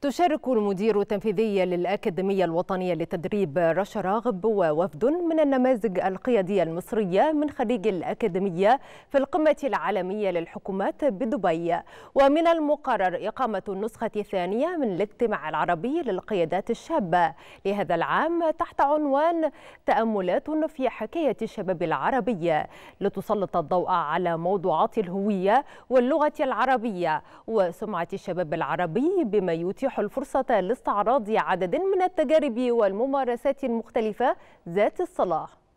تشارك المدير التنفيذي للأكاديمية الوطنية لتدريب رشا راغب ووفد من النماذج القيادية المصرية من خليج الأكاديمية في القمة العالمية للحكومات بدبي ومن المقرر إقامة النسخة الثانية من الاجتماع العربي للقيادات الشابة لهذا العام تحت عنوان تأملات في حكاية الشباب العربية لتسلط الضوء على موضوعات الهوية واللغة العربية وسمعة الشباب العربي بما يوتي يتيح الفرصة لاستعراض عدد من التجارب والممارسات المختلفة ذات الصلاح